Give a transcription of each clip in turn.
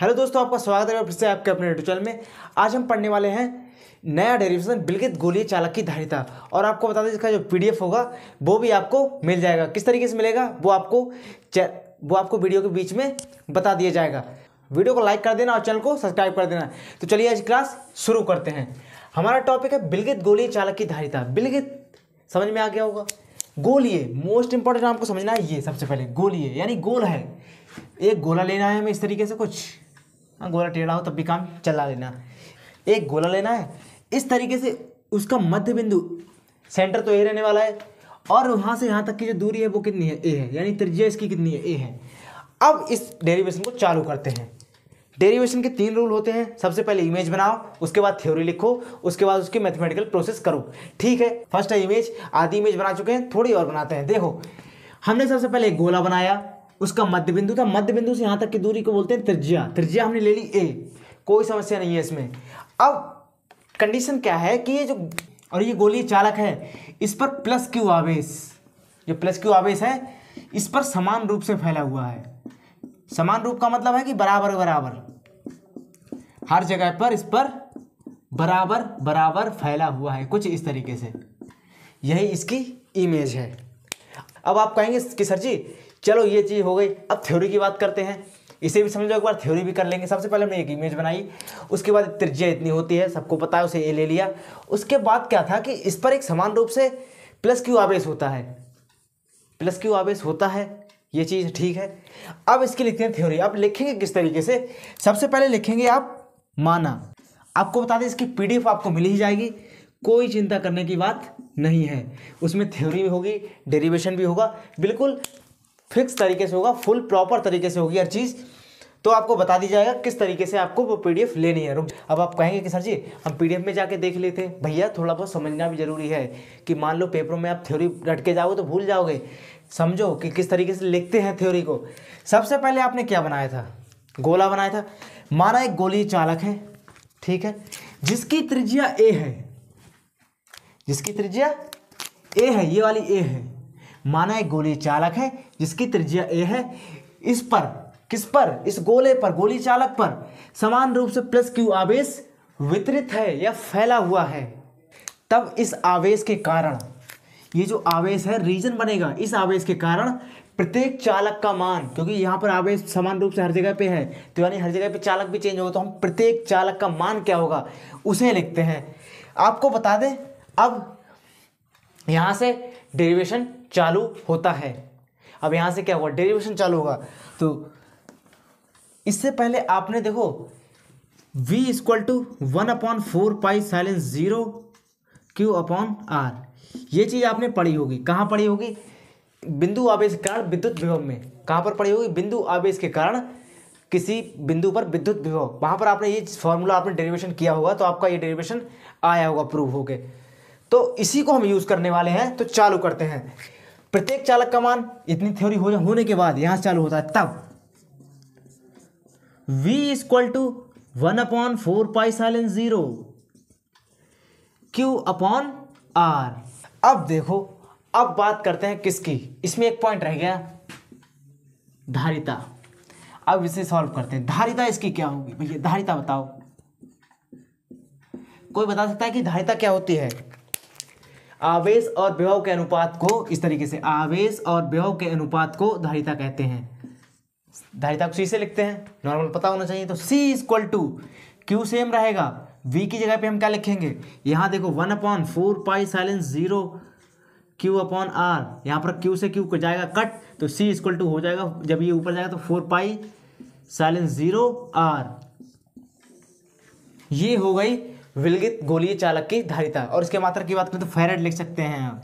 hello दोस्तों आपका स्वागत है फिर से आपके अपने यूट्यूब चैनल में आज हम पढ़ने वाले हैं नया डेरिवेशन बिलगित गोली चालक की धारिता और आपको बता दें इसका जो पीडीएफ होगा वो भी आपको मिल जाएगा किस तरीके से मिलेगा वो आपको वो आपको वीडियो के बीच में बता दिया जाएगा वीडियो को लाइक कर देना और चैनल को सब्सक्राइब कर देना तो चलिए आज क्लास शुरू करते हैं हमारा टॉपिक है बिलगित गोली चालक की धारिता बिलगित समझ में आ गया होगा गोलिए मोस्ट इंपॉर्टेंट आपको समझना है ये सबसे पहले गोलिए यानी गोल है एक गोला लेना है हमें इस तरीके से कुछ हाँ, गोला टेढ़ा हो तब भी काम चला लेना एक गोला लेना है इस तरीके से उसका मध्य बिंदु सेंटर तो ए रहने वाला है और वहाँ से यहाँ तक की जो दूरी है वो कितनी है ए है यानी त्रिज्या इसकी कितनी है ए है अब इस डेरिवेशन को चालू करते हैं डेरिवेशन के तीन रूल होते हैं सबसे पहले इमेज बनाओ उसके बाद थ्योरी लिखो उसके बाद उसकी मैथमेटिकल प्रोसेस करो ठीक है फर्स्ट है इमेज आधी इमेज बना चुके हैं थोड़ी और बनाते हैं देखो हमने सबसे पहले एक गोला बनाया उसका मध्य बिंदु था मध्य बिंदु से यहाँ तक की दूरी को बोलते हैं त्रिज्या त्रिज्या हमने ले ली ए कोई समस्या नहीं है इसमें अब कंडीशन क्या है कि ये जो और ये गोली चालक है इस पर प्लस क्यू आवेश जो प्लस क्यू आवेश है इस पर समान रूप से फैला हुआ है समान रूप का मतलब है कि बराबर बराबर हर जगह पर इस पर बराबर बराबर फैला हुआ है कुछ इस तरीके से यही इसकी इमेज है अब आप कहेंगे कि सर जी चलो ये चीज़ हो गई अब थ्योरी की बात करते हैं इसे भी समझो एक बार थ्योरी भी कर लेंगे सबसे पहले हमने एक इमेज बनाई उसके बाद त्रिज्या इतनी होती है सबको पता है उसे ए ले लिया उसके बाद क्या था कि इस पर एक समान रूप से प्लस क्यू आवेश होता है प्लस क्यू आवेश होता है ये चीज़ ठीक है अब इसकी लिखते हैं थ्योरी अब लिखेंगे किस तरीके से सबसे पहले लिखेंगे आप माना आपको बता दें इसकी पीडीएफ आपको मिल ही जाएगी कोई चिंता करने की बात नहीं है उसमें थ्योरी भी होगी डेरिवेशन भी होगा बिल्कुल फिक्स तरीके से होगा फुल प्रॉपर तरीके से होगी हर चीज़ तो आपको बता दी जाएगा किस तरीके से आपको वो पीडीएफ लेनी है रुक अब आप कहेंगे कि सर जी हम पी में जाके देख लेते हैं भैया थोड़ा बहुत समझना भी ज़रूरी है कि मान लो पेपरों में आप थ्योरी के जाओगे तो भूल जाओगे समझो कि किस तरीके से लिखते हैं थ्योरी को सबसे पहले आपने क्या बनाया था गोला बनाया था माना एक गोली चालक है ठीक है जिसकी त्रिजिया ए है जिसकी त्रिज्या ए है ये वाली ए है माना एक गोली चालक है जिसकी त्रिज्या ए है इस पर किस पर इस गोले पर गोली चालक पर समान रूप से प्लस क्यू आवेश वितरित है या फैला हुआ है तब इस आवेश के कारण ये जो आवेश है रीजन बनेगा इस आवेश के कारण प्रत्येक चालक का मान क्योंकि यहाँ पर आवेश समान रूप से हर जगह पे है तो यानी हर जगह पे चालक भी चेंज होगा तो हम प्रत्येक चालक का मान क्या होगा उसे लिखते हैं आपको बता दें अब यहां से डेरिवेशन चालू होता है अब यहां से क्या हुआ डेरिवेशन चालू होगा तो इससे पहले आपने देखो v equal to one upon four pi epsilon zero q upon r ये चीज़ आपने पढ़ी होगी कहाँ पढ़ी होगी बिंदु आवेश के कारण विद्युत विभव में कहाँ पर पढ़ी होगी बिंदु आवेश के कारण किसी बिंदु पर विद्युत विभव वहां पर आपने ये फॉर्मूला आपने डेरिवेशन किया होगा तो आपका ये डेरिवेशन आया होगा प्रूव होके तो इसी को हम यूज़ करने वाले हैं तो चालू करते हैं प्रत्येक चालक का मान इतनी थ्योरी हो होने के बाद यहां चालू होता है तब v equal to one upon four pi epsilon zero q upon r अब देखो अब बात करते हैं किसकी इसमें एक पॉइंट रह गया धारिता अब इसे सॉल्व करते हैं धारिता इसकी क्या होगी भैया धारिता बताओ कोई बता सकता है कि धारिता क्या होती है आवेश और व्यव के अनुपात को इस तरीके से आवेश और व्यव के अनुपात को धारिता कहते हैं धारिता को सी से लिखते हैं नॉर्मल पता होना चाहिए तो C is equal to q same रहेगा वी की जगह पे हम क्या लिखेंगे यहाँ देखो one upon four pi epsilon zero q upon r यहाँ पर क्यू से क्यू को जाएगा कट तो सी इक्वल टू हो जाएगा जब ये ऊपर जाएगा तो four pi epsilon zero r ये हो गई विलगित गोलीय चालक की धारिता और इसके मात्रा की बात करें तो फेरेड लिख सकते हैं आप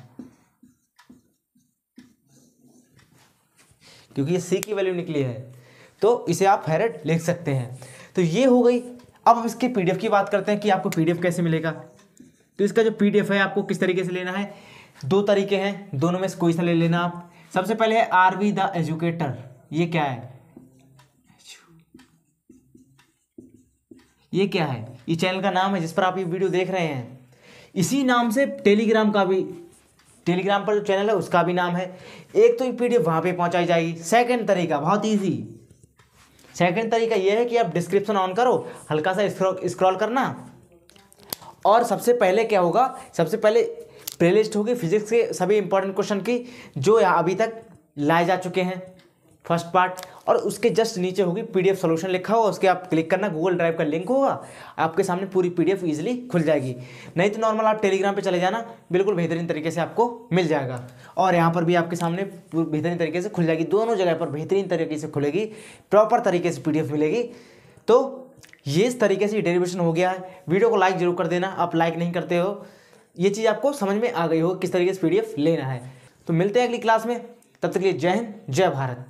क्योंकि ये सी की वैल्यू निकली है तो इसे आप फेरेड लिख सकते हैं तो ये हो गई अब हम इसके पीडीएफ की बात करते हैं कि आपको पीडीएफ कैसे मिलेगा तो इसका जो पीडीएफ है आपको किस तरीके से लेना है दो तरीके हैं दोनों में से कोई सा ले लेना आप सबसे पहले है आर द एजुकेटर ये क्या है ये क्या है ये चैनल का नाम है जिस पर आप ये वीडियो देख रहे हैं इसी नाम से टेलीग्राम का भी टेलीग्राम पर जो चैनल है उसका भी नाम है एक तो ये पी डी वहाँ पर पहुँचाई जाएगी सेकेंड तरीका बहुत ईजी सेकेंड तरीका यह है कि आप डिस्क्रिप्शन ऑन करो हल्का सा स्क्रॉल करना और सबसे पहले क्या होगा सबसे पहले प्लेलिस्ट होगी फिजिक्स के सभी इंपॉर्टेंट क्वेश्चन की जो अभी तक लाए जा चुके हैं फर्स्ट पार्ट और उसके जस्ट नीचे होगी पीडीएफ सॉल्यूशन लिखा होगा उसके आप क्लिक करना गूगल ड्राइव का लिंक होगा आपके सामने पूरी पीडीएफ इजीली खुल जाएगी नहीं तो नॉर्मल आप टेलीग्राम पे चले जाना बिल्कुल बेहतरीन तरीके से आपको मिल जाएगा और यहाँ पर भी आपके सामने बेहतरीन तरीके से खुल जाएगी दोनों जगह पर बेहतरीन तरीके से खुलेगी प्रॉपर तरीके से पी मिलेगी तो ये इस तरीके से डेरिवेशन हो गया है वीडियो को लाइक जरूर कर देना आप लाइक नहीं करते हो ये चीज़ आपको समझ में आ गई हो किस तरीके से पीडीएफ लेना है तो मिलते हैं अगली क्लास में तब तक के लिए जय हिंद जय भारत